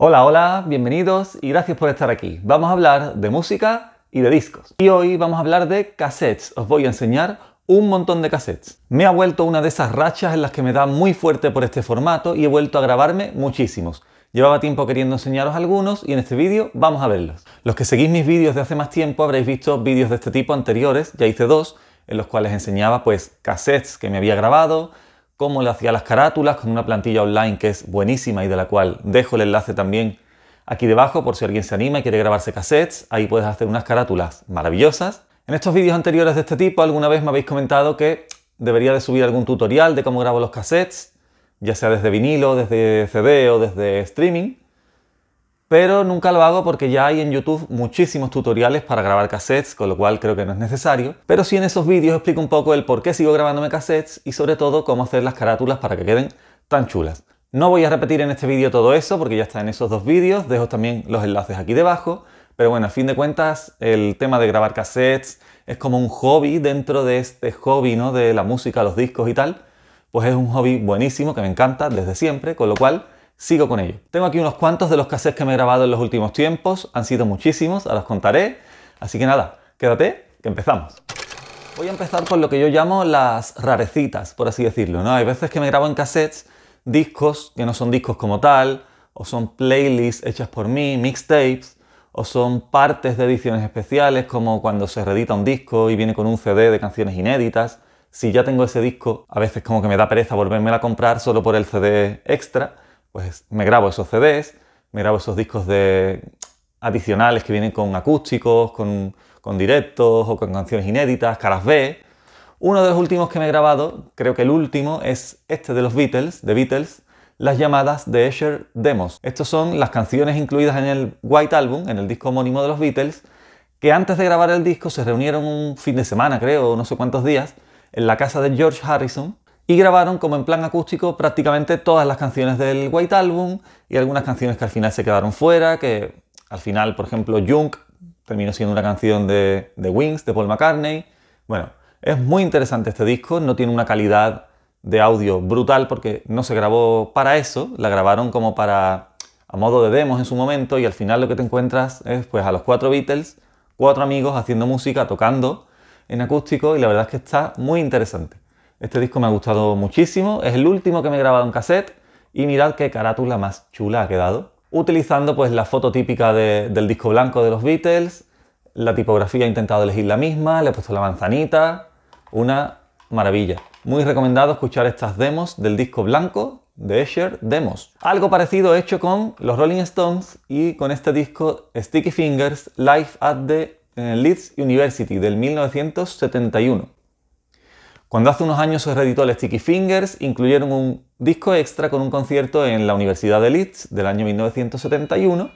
Hola, hola, bienvenidos y gracias por estar aquí. Vamos a hablar de música y de discos. Y hoy vamos a hablar de cassettes. Os voy a enseñar un montón de cassettes. Me ha vuelto una de esas rachas en las que me da muy fuerte por este formato y he vuelto a grabarme muchísimos. Llevaba tiempo queriendo enseñaros algunos y en este vídeo vamos a verlos. Los que seguís mis vídeos de hace más tiempo habréis visto vídeos de este tipo anteriores, ya hice dos, en los cuales enseñaba pues cassettes que me había grabado, cómo le hacía las carátulas con una plantilla online que es buenísima y de la cual dejo el enlace también aquí debajo por si alguien se anima y quiere grabarse cassettes. Ahí puedes hacer unas carátulas maravillosas. En estos vídeos anteriores de este tipo alguna vez me habéis comentado que debería de subir algún tutorial de cómo grabo los cassettes, ya sea desde vinilo, desde CD o desde streaming pero nunca lo hago porque ya hay en YouTube muchísimos tutoriales para grabar cassettes, con lo cual creo que no es necesario. Pero sí en esos vídeos explico un poco el por qué sigo grabándome cassettes y sobre todo cómo hacer las carátulas para que queden tan chulas. No voy a repetir en este vídeo todo eso porque ya está en esos dos vídeos, dejo también los enlaces aquí debajo. Pero bueno, a fin de cuentas, el tema de grabar cassettes es como un hobby dentro de este hobby ¿no? de la música, los discos y tal. Pues es un hobby buenísimo que me encanta desde siempre, con lo cual sigo con ello. Tengo aquí unos cuantos de los cassettes que me he grabado en los últimos tiempos, han sido muchísimos, ahora os contaré. Así que nada, quédate, que empezamos. Voy a empezar con lo que yo llamo las rarecitas, por así decirlo. Hay veces que me grabo en cassettes discos que no son discos como tal, o son playlists hechas por mí, mixtapes, o son partes de ediciones especiales, como cuando se reedita un disco y viene con un CD de canciones inéditas. Si ya tengo ese disco, a veces como que me da pereza volverme a comprar solo por el CD extra pues me grabo esos CDs, me grabo esos discos de adicionales que vienen con acústicos, con, directos o con canciones inéditas, caras B. Uno de los últimos que me he grabado, creo que el último, es este de los Beatles, de Beatles, las llamadas de Escher Demos. Estas son las canciones incluidas en el White Album, en el disco homónimo de los Beatles, que antes de grabar el disco se reunieron un fin de semana, creo, no sé cuántos días, en la casa de George Harrison y grabaron como en plan acústico prácticamente todas las canciones del White Album y algunas canciones que al final se quedaron fuera, que al final, por ejemplo, Junk terminó siendo una canción de, de Wings, de Paul McCartney. Bueno, es muy interesante este disco, no tiene una calidad de audio brutal porque no se grabó para eso, la grabaron como para a modo de demos en su momento y al final lo que te encuentras es pues a los cuatro Beatles, cuatro amigos haciendo música, tocando en acústico y la verdad es que está muy interesante. Este disco me ha gustado muchísimo, es el último que me he grabado en cassette y mirad qué carátula más chula ha quedado. Utilizando pues la foto típica del disco blanco de los Beatles, la tipografía he intentado elegir la misma, le he puesto la manzanita, una maravilla. Muy recomendado escuchar estas demos del disco blanco de Escher, Demos. Algo parecido hecho con los Rolling Stones y con este disco Sticky Fingers Live at the eh, Leeds University del 1971. Cuando hace unos años se reeditó el Sticky Fingers, incluyeron un disco extra con un concierto en la Universidad de Leeds del año 1971.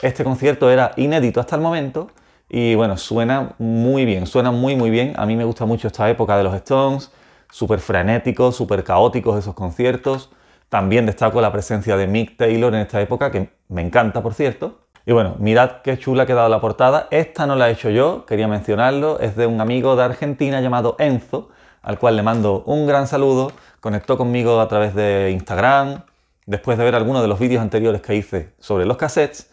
Este concierto era inédito hasta el momento y bueno, suena muy bien, suena muy muy bien. A mí me gusta mucho esta época de los Stones, súper frenéticos, súper caóticos esos conciertos. También destaco la presencia de Mick Taylor en esta época, que me encanta por cierto. Y bueno, mirad qué chula ha quedado la portada. Esta no la he hecho yo, quería mencionarlo. Es de un amigo de Argentina llamado Enzo, al cual le mando un gran saludo. Conectó conmigo a través de Instagram, después de ver algunos de los vídeos anteriores que hice sobre los cassettes.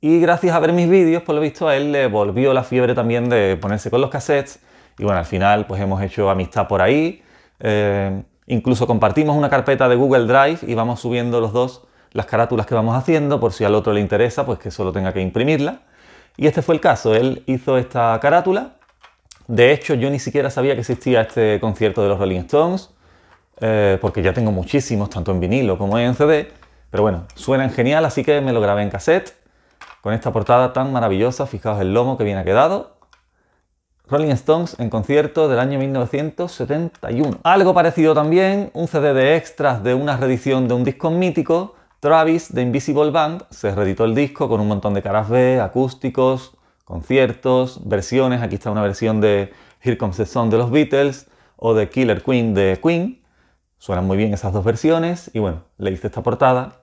Y gracias a ver mis vídeos, por lo visto, a él le volvió la fiebre también de ponerse con los cassettes. Y bueno, al final pues hemos hecho amistad por ahí. Eh, incluso compartimos una carpeta de Google Drive y vamos subiendo los dos las carátulas que vamos haciendo, por si al otro le interesa, pues que solo tenga que imprimirla. Y este fue el caso, él hizo esta carátula de hecho, yo ni siquiera sabía que existía este concierto de los Rolling Stones, eh, porque ya tengo muchísimos, tanto en vinilo como en CD. Pero bueno, suenan genial, así que me lo grabé en cassette, con esta portada tan maravillosa, fijaos el lomo que bien ha quedado. Rolling Stones en concierto del año 1971. Algo parecido también, un CD de extras de una reedición de un disco mítico, Travis de Invisible Band, se reeditó el disco con un montón de caras B, acústicos, conciertos, versiones. Aquí está una versión de Here Comes the Sun de los Beatles o de Killer Queen de Queen. Suenan muy bien esas dos versiones y bueno, le hice esta portada,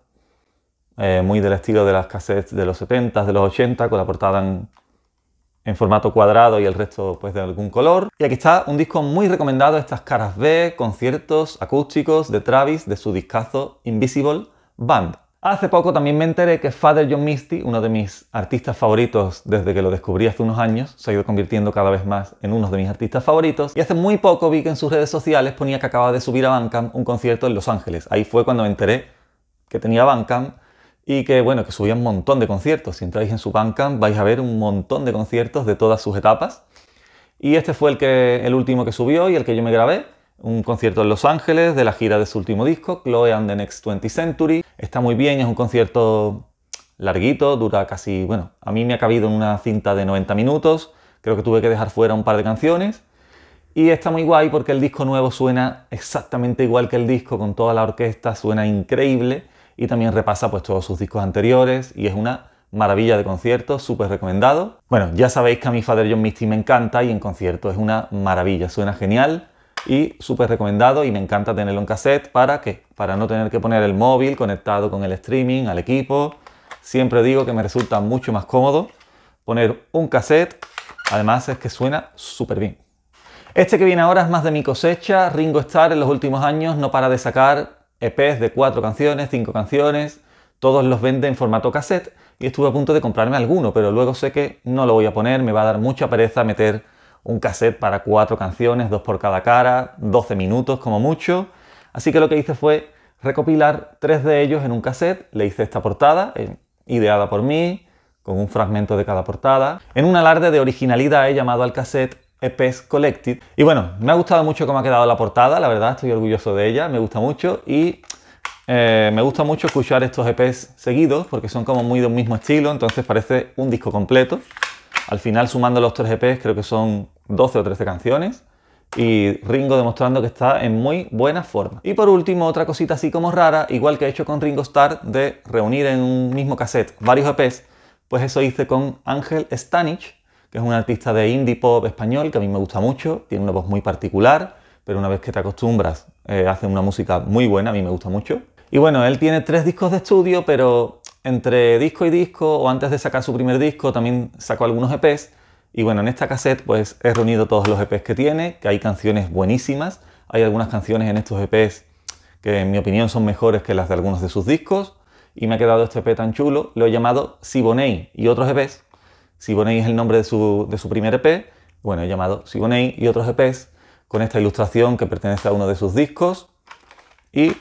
eh, muy del estilo de las cassettes de los 70s, de los 80, con la portada en, en, formato cuadrado y el resto pues de algún color. Y aquí está un disco muy recomendado, estas caras B, conciertos acústicos de Travis de su discazo Invisible Band. Hace poco también me enteré que Father John Misty, uno de mis artistas favoritos desde que lo descubrí hace unos años, se ha ido convirtiendo cada vez más en uno de mis artistas favoritos, y hace muy poco vi que en sus redes sociales ponía que acababa de subir a Bandcamp un concierto en Los Ángeles. Ahí fue cuando me enteré que tenía Bandcamp y que, bueno, que subía un montón de conciertos. Si entráis en su Bandcamp vais a ver un montón de conciertos de todas sus etapas. Y este fue el, que, el último que subió y el que yo me grabé un concierto en Los Ángeles de la gira de su último disco, Chloe and the Next 20 Century. Está muy bien, es un concierto larguito, dura casi, bueno, a mí me ha cabido en una cinta de 90 minutos, creo que tuve que dejar fuera un par de canciones. Y está muy guay porque el disco nuevo suena exactamente igual que el disco, con toda la orquesta, suena increíble y también repasa pues todos sus discos anteriores y es una maravilla de concierto, súper recomendado. Bueno, ya sabéis que a mi Father John Misty me encanta y en concierto es una maravilla, suena genial y súper recomendado y me encanta tenerlo en cassette. ¿Para qué? Para no tener que poner el móvil conectado con el streaming, al equipo. Siempre digo que me resulta mucho más cómodo poner un cassette. Además es que suena súper bien. Este que viene ahora es más de mi cosecha. Ringo Starr en los últimos años no para de sacar EPs de cuatro canciones, cinco canciones. Todos los vende en formato cassette y estuve a punto de comprarme alguno, pero luego sé que no lo voy a poner, me va a dar mucha pereza meter un cassette para cuatro canciones, dos por cada cara, 12 minutos como mucho. Así que lo que hice fue recopilar tres de ellos en un cassette, le hice esta portada, ideada por mí, con un fragmento de cada portada. En un alarde de originalidad he llamado al cassette EPs Collected. Y bueno, me ha gustado mucho cómo ha quedado la portada, la verdad estoy orgulloso de ella, me gusta mucho y eh, me gusta mucho escuchar estos EPs seguidos porque son como muy de un mismo estilo, entonces parece un disco completo. Al final, sumando los tres EPs, creo que son 12 o 13 canciones. Y Ringo demostrando que está en muy buena forma. Y por último, otra cosita así como rara, igual que he hecho con Ringo Starr, de reunir en un mismo cassette varios EPs, pues eso hice con Ángel Stanich, que es un artista de indie pop español que a mí me gusta mucho, tiene una voz muy particular, pero una vez que te acostumbras, eh, hace una música muy buena, a mí me gusta mucho. Y bueno, él tiene tres discos de estudio, pero entre disco y disco o antes de sacar su primer disco también sacó algunos EPs y bueno, en esta cassette pues he reunido todos los EPs que tiene, que hay canciones buenísimas, hay algunas canciones en estos EPs que en mi opinión son mejores que las de algunos de sus discos y me ha quedado este EP tan chulo, lo he llamado Siboney y otros EPs. Siboney es el nombre de su, de su primer EP, bueno, he llamado Siboney y otros EPs con esta ilustración que pertenece a uno de sus discos y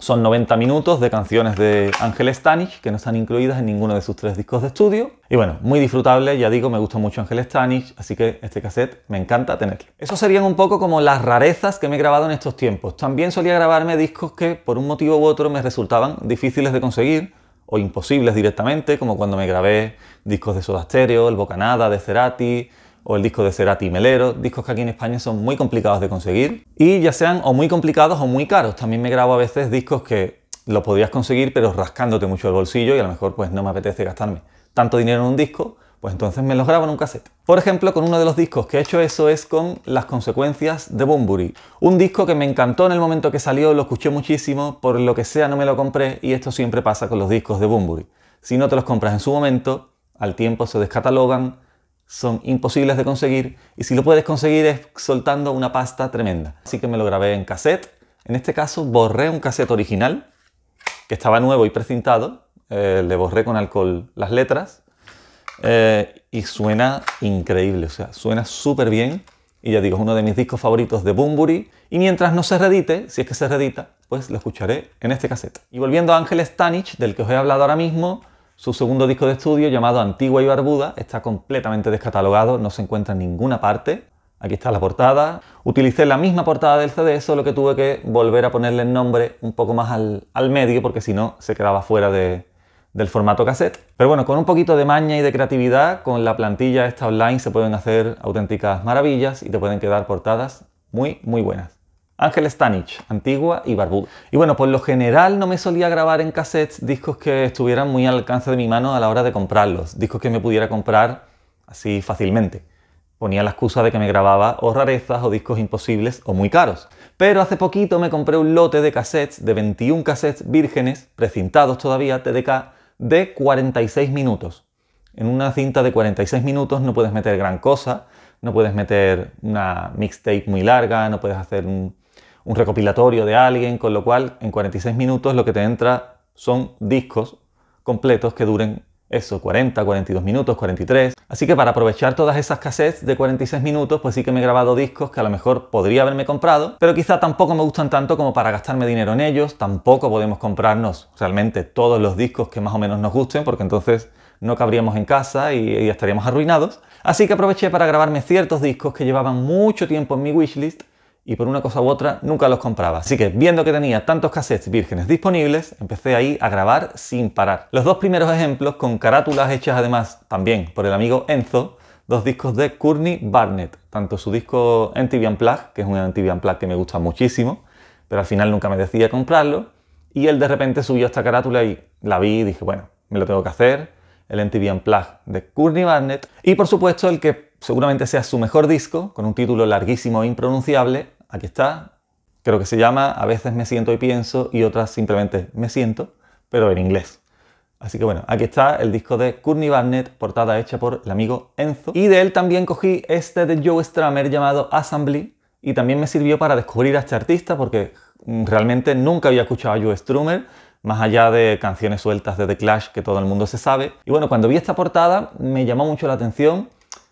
son 90 minutos de canciones de Ángel Stanish que no están incluidas en ninguno de sus tres discos de estudio. Y bueno, muy disfrutable, ya digo, me gusta mucho Ángel Stanish, así que este cassette me encanta tenerlo. Eso serían un poco como las rarezas que me he grabado en estos tiempos. También solía grabarme discos que por un motivo u otro me resultaban difíciles de conseguir o imposibles directamente, como cuando me grabé discos de Soda Stereo, El Bocanada, de Cerati, o el disco de Cerati y Melero, discos que aquí en España son muy complicados de conseguir y ya sean o muy complicados o muy caros. También me grabo a veces discos que lo podías conseguir pero rascándote mucho el bolsillo y a lo mejor pues no me apetece gastarme tanto dinero en un disco, pues entonces me los grabo en un cassette. Por ejemplo, con uno de los discos que he hecho eso es con Las consecuencias de Bunbury. Un disco que me encantó en el momento que salió, lo escuché muchísimo, por lo que sea no me lo compré y esto siempre pasa con los discos de Bunbury. Si no te los compras en su momento, al tiempo se descatalogan, son imposibles de conseguir y si lo puedes conseguir es soltando una pasta tremenda. Así que me lo grabé en cassette. En este caso borré un cassette original que estaba nuevo y precintado. Eh, le borré con alcohol las letras eh, y suena increíble, o sea, suena súper bien. Y ya digo, es uno de mis discos favoritos de Bumburi. Y mientras no se redite, si es que se redita, pues lo escucharé en este cassette. Y volviendo a Ángel Stanich, del que os he hablado ahora mismo, su segundo disco de estudio, llamado Antigua y Barbuda, está completamente descatalogado, no se encuentra en ninguna parte. Aquí está la portada. Utilicé la misma portada del CD, solo que tuve que volver a ponerle el nombre un poco más al, medio, porque si no se quedaba fuera del formato cassette. Pero bueno, con un poquito de maña y de creatividad, con la plantilla esta online se pueden hacer auténticas maravillas y te pueden quedar portadas muy, muy buenas. Ángel Stanich, antigua y barbuda. Y bueno, por lo general no me solía grabar en cassettes discos que estuvieran muy al alcance de mi mano a la hora de comprarlos, discos que me pudiera comprar así fácilmente. Ponía la excusa de que me grababa o rarezas o discos imposibles o muy caros. Pero hace poquito me compré un lote de cassettes, de 21 cassettes vírgenes, precintados todavía, TDK, de 46 minutos. En una cinta de 46 minutos no puedes meter gran cosa, no puedes meter una mixtape muy larga, no puedes hacer un, un recopilatorio de alguien, con lo cual en 46 minutos lo que te entra son discos completos que duren eso, 40, 42 minutos, 43. Así que para aprovechar todas esas cassettes de 46 minutos, pues sí que me he grabado discos que a lo mejor podría haberme comprado, pero quizá tampoco me gustan tanto como para gastarme dinero en ellos, tampoco podemos comprarnos realmente todos los discos que más o menos nos gusten, porque entonces no cabríamos en casa y, estaríamos arruinados. Así que aproveché para grabarme ciertos discos que llevaban mucho tiempo en mi wishlist y por una cosa u otra nunca los compraba. Así que viendo que tenía tantos cassettes vírgenes disponibles, empecé ahí a grabar sin parar. Los dos primeros ejemplos con carátulas hechas además también por el amigo Enzo, dos discos de Courtney Barnett, tanto su disco Antibian Plug, que es un Antibian Plug que me gusta muchísimo, pero al final nunca me decidí a comprarlo, y él de repente subió esta carátula y la vi y dije, bueno, me lo tengo que hacer, el Antibian Plug de Courtney Barnett, y por supuesto el que seguramente sea su mejor disco, con un título larguísimo e impronunciable, aquí está, creo que se llama A veces me siento y pienso y otras simplemente me siento, pero en inglés. Así que bueno, aquí está el disco de Courtney Barnett, portada hecha por el amigo Enzo. Y de él también cogí este de Joe Strummer llamado Assembly y también me sirvió para descubrir a este artista porque mm, realmente nunca había escuchado a Joe Strummer, más allá de canciones sueltas de The Clash que todo el mundo se sabe. Y bueno, cuando vi esta portada me llamó mucho la atención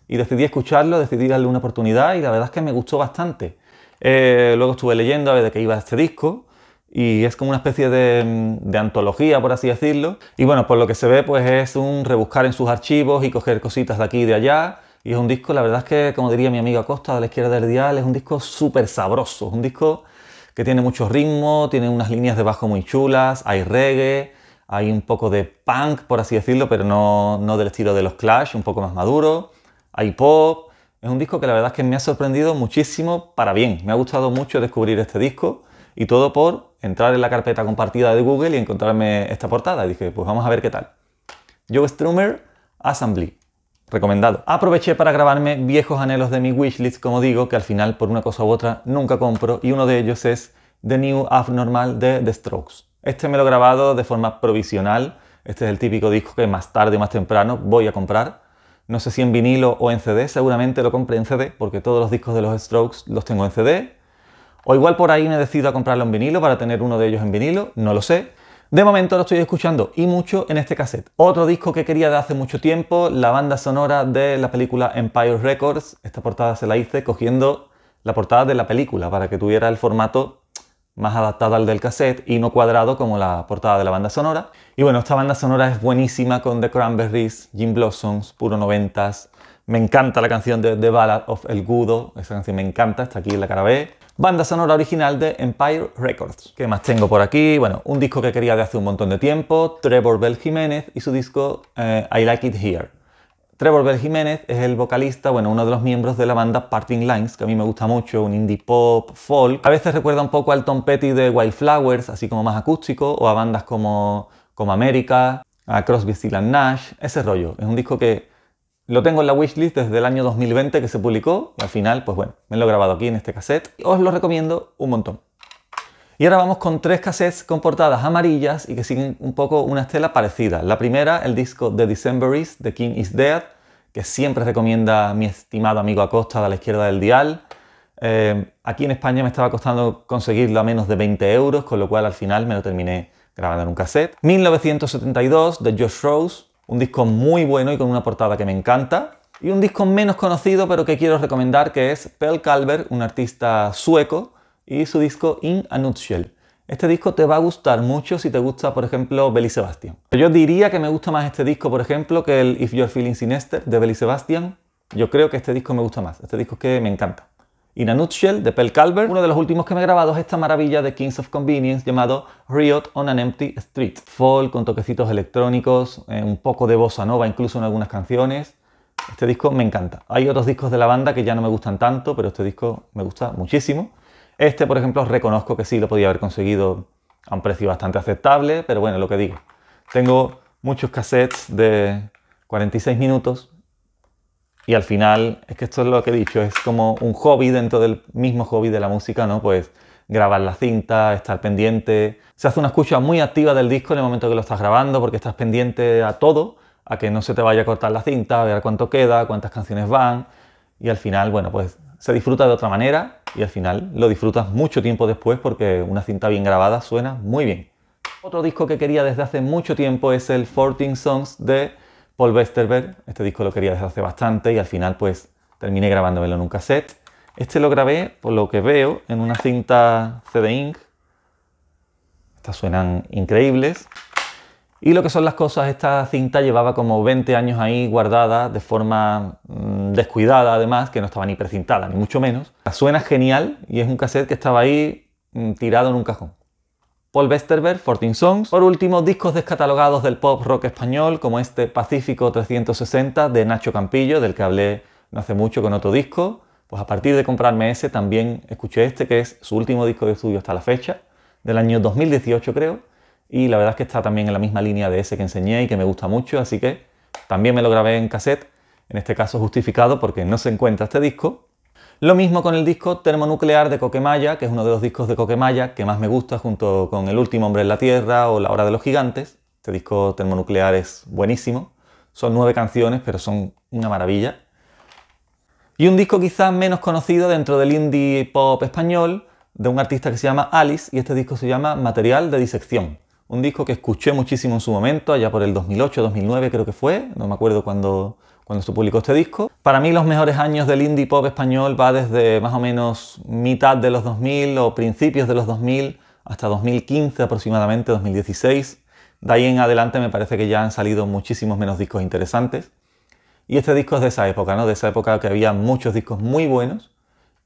y decidí escucharlo, decidí darle una oportunidad y la verdad es que me gustó bastante. Eh, luego estuve leyendo a ver de qué iba este disco y es como una especie de, antología, por así decirlo. Y bueno, por lo que se ve, pues es un rebuscar en sus archivos y coger cositas de aquí y de allá. Y es un disco, la verdad es que, como diría mi amigo Costa, de la izquierda del dial, es un disco súper sabroso. Es un disco que tiene mucho ritmo, tiene unas líneas de bajo muy chulas, hay reggae, hay un poco de punk, por así decirlo, pero no, no del estilo de los Clash, un poco más maduro. Hay pop, es un disco que la verdad es que me ha sorprendido muchísimo para bien. Me ha gustado mucho descubrir este disco y todo por entrar en la carpeta compartida de Google y encontrarme esta portada. dije, pues vamos a ver qué tal. Joe Strummer, Assembly. Recomendado. Aproveché para grabarme viejos anhelos de mi wishlist, como digo, que al final por una cosa u otra nunca compro y uno de ellos es The New Abnormal de The Strokes. Este me lo he grabado de forma provisional. Este es el típico disco que más tarde o más temprano voy a comprar no sé si en vinilo o en CD, seguramente lo compré en CD, porque todos los discos de los Strokes los tengo en CD. O igual por ahí me decido a comprarlo en vinilo para tener uno de ellos en vinilo, no lo sé. De momento lo estoy escuchando y mucho en este cassette. Otro disco que quería de hace mucho tiempo, la banda sonora de la película Empire Records. Esta portada se la hice cogiendo la portada de la película para que tuviera el formato más adaptado al del cassette y no cuadrado como la portada de la banda sonora. Y bueno, esta banda sonora es buenísima con The Cranberries, Jim Blossoms, puro noventas. Me encanta la canción de The Ballad of El Gudo, esa canción me encanta, está aquí en la cara B. Banda sonora original de Empire Records. ¿Qué más tengo por aquí? Bueno, un disco que quería de hace un montón de tiempo, Trevor Bell Jiménez y su disco eh, I Like It Here. Trevor Bell Jiménez es el vocalista, bueno, uno de los miembros de la banda Parting Lines, que a mí me gusta mucho, un indie pop, folk. A veces recuerda un poco al Tom Petty de Wildflowers, así como más acústico, o a bandas como, como América, a Crosby, and Nash, ese rollo. Es un disco que lo tengo en la wishlist desde el año 2020 que se publicó, y al final, pues bueno, me lo he grabado aquí en este cassette. Os lo recomiendo un montón. Y ahora vamos con tres cassettes con portadas amarillas y que siguen un poco una estela parecida. La primera, el disco The is The King is Dead, que siempre recomienda mi estimado amigo Acosta de la izquierda del dial. Eh, aquí en España me estaba costando conseguirlo a menos de 20 euros, con lo cual al final me lo terminé grabando en un cassette. 1972 de Josh Rose, un disco muy bueno y con una portada que me encanta. Y un disco menos conocido pero que quiero recomendar que es Pell Calver, un artista sueco y su disco In a Nutshell. Este disco te va a gustar mucho si te gusta, por ejemplo, Belly Sebastian. Yo diría que me gusta más este disco, por ejemplo, que el If You're Feeling Sinister de Belly Sebastian. Yo creo que este disco me gusta más. Este disco es que me encanta. In a Nutshell de Pell Calvert. Uno de los últimos que me he grabado es esta maravilla de Kings of Convenience llamado Riot on an Empty Street. Fall con toquecitos electrónicos, eh, un poco de bossa nova incluso en algunas canciones. Este disco me encanta. Hay otros discos de la banda que ya no me gustan tanto, pero este disco me gusta muchísimo. Este, por ejemplo, reconozco que sí lo podía haber conseguido a un precio bastante aceptable, pero bueno, lo que digo. Tengo muchos cassettes de 46 minutos y al final, es que esto es lo que he dicho, es como un hobby dentro del mismo hobby de la música, ¿no? Pues grabar la cinta, estar pendiente. Se hace una escucha muy activa del disco en el momento que lo estás grabando porque estás pendiente a todo, a que no se te vaya a cortar la cinta, a ver cuánto queda, cuántas canciones van. Y al final, bueno, pues se disfruta de otra manera y al final lo disfrutas mucho tiempo después porque una cinta bien grabada suena muy bien. Otro disco que quería desde hace mucho tiempo es el 14 Songs de Paul Westerberg. Este disco lo quería desde hace bastante y al final pues terminé grabándomelo en un cassette. Este lo grabé, por lo que veo, en una cinta CD Inc. Estas suenan increíbles. Y lo que son las cosas, esta cinta llevaba como 20 años ahí guardada de forma mm, descuidada además, que no estaba ni precintada, ni mucho menos. Suena genial y es un cassette que estaba ahí mm, tirado en un cajón. Paul Westerberg, 14 Songs. Por último, discos descatalogados del pop rock español, como este Pacífico 360 de Nacho Campillo, del que hablé no hace mucho con otro disco. Pues a partir de comprarme ese, también escuché este, que es su último disco de estudio hasta la fecha, del año 2018 creo y la verdad es que está también en la misma línea de ese que enseñé y que me gusta mucho, así que también me lo grabé en cassette, en este caso justificado porque no se encuentra este disco. Lo mismo con el disco termonuclear de Coquemaya, que es uno de los discos de Coquemaya que más me gusta junto con El último hombre en la Tierra o La hora de los gigantes. Este disco termonuclear es buenísimo. Son nueve canciones, pero son una maravilla. Y un disco quizás menos conocido dentro del indie pop español de un artista que se llama Alice y este disco se llama Material de Disección un disco que escuché muchísimo en su momento, allá por el 2008, 2009 creo que fue, no me acuerdo cuando cuando se publicó este disco. Para mí los mejores años del indie pop español va desde más o menos mitad de los 2000 o principios de los 2000 hasta 2015 aproximadamente, 2016. De ahí en adelante me parece que ya han salido muchísimos menos discos interesantes. Y este disco es de esa época, ¿no? De esa época que había muchos discos muy buenos.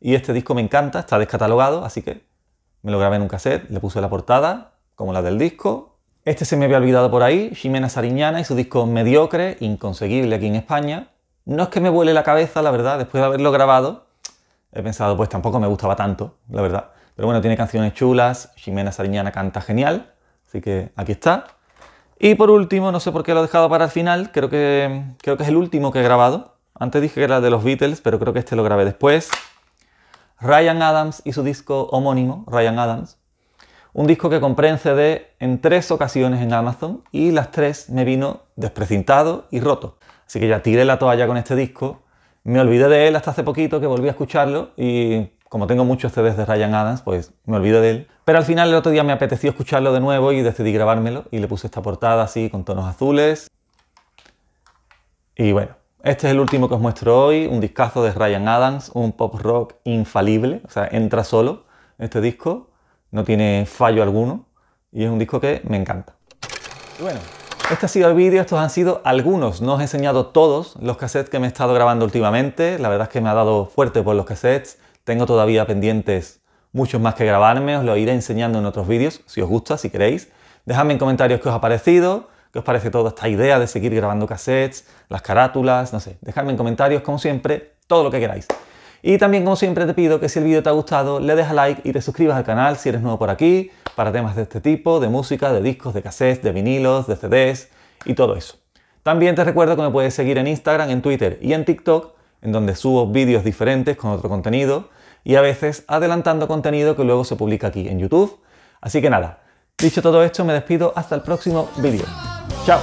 Y este disco me encanta, está descatalogado, así que me lo grabé en un cassette, le puse la portada, como la del disco. Este se me había olvidado por ahí, Ximena Sariñana y su disco mediocre, inconseguible aquí en España. No es que me vuele la cabeza, la verdad, después de haberlo grabado, he pensado, pues tampoco me gustaba tanto, la verdad. Pero bueno, tiene canciones chulas, Ximena Sariñana canta genial, así que aquí está. Y por último, no sé por qué lo he dejado para el final, creo que, creo que es el último que he grabado. Antes dije que era de los Beatles, pero creo que este lo grabé después. Ryan Adams y su disco homónimo, Ryan Adams. Un disco que compré en CD en tres ocasiones en Amazon y las tres me vino desprecintado y roto. Así que ya tiré la toalla con este disco. Me olvidé de él hasta hace poquito que volví a escucharlo y como tengo muchos CDs de Ryan Adams, pues me olvidé de él. Pero al final el otro día me apeteció escucharlo de nuevo y decidí grabármelo y le puse esta portada así con tonos azules. Y bueno, este es el último que os muestro hoy, un discazo de Ryan Adams, un pop rock infalible, o sea, entra solo este disco no tiene fallo alguno y es un disco que me encanta. bueno, este ha sido el vídeo, estos han sido algunos, no os he enseñado todos los cassettes que me he estado grabando últimamente, la verdad es que me ha dado fuerte por los cassettes, tengo todavía pendientes muchos más que grabarme, os lo iré enseñando en otros vídeos, si os gusta, si queréis. Dejadme en comentarios qué os ha parecido, qué os parece toda esta idea de seguir grabando cassettes, las carátulas, no sé. Dejadme en comentarios, como siempre, todo lo que queráis. Y también, como siempre, te pido que si el vídeo te ha gustado, le des a like y te suscribas al canal si eres nuevo por aquí, para temas de este tipo, de música, de discos, de cassettes, de vinilos, de CDs y todo eso. También te recuerdo que me puedes seguir en Instagram, en Twitter y en TikTok, en donde subo vídeos diferentes con otro contenido y a veces adelantando contenido que luego se publica aquí en YouTube. Así que nada, dicho todo esto, me despido hasta el próximo vídeo. ¡Chao!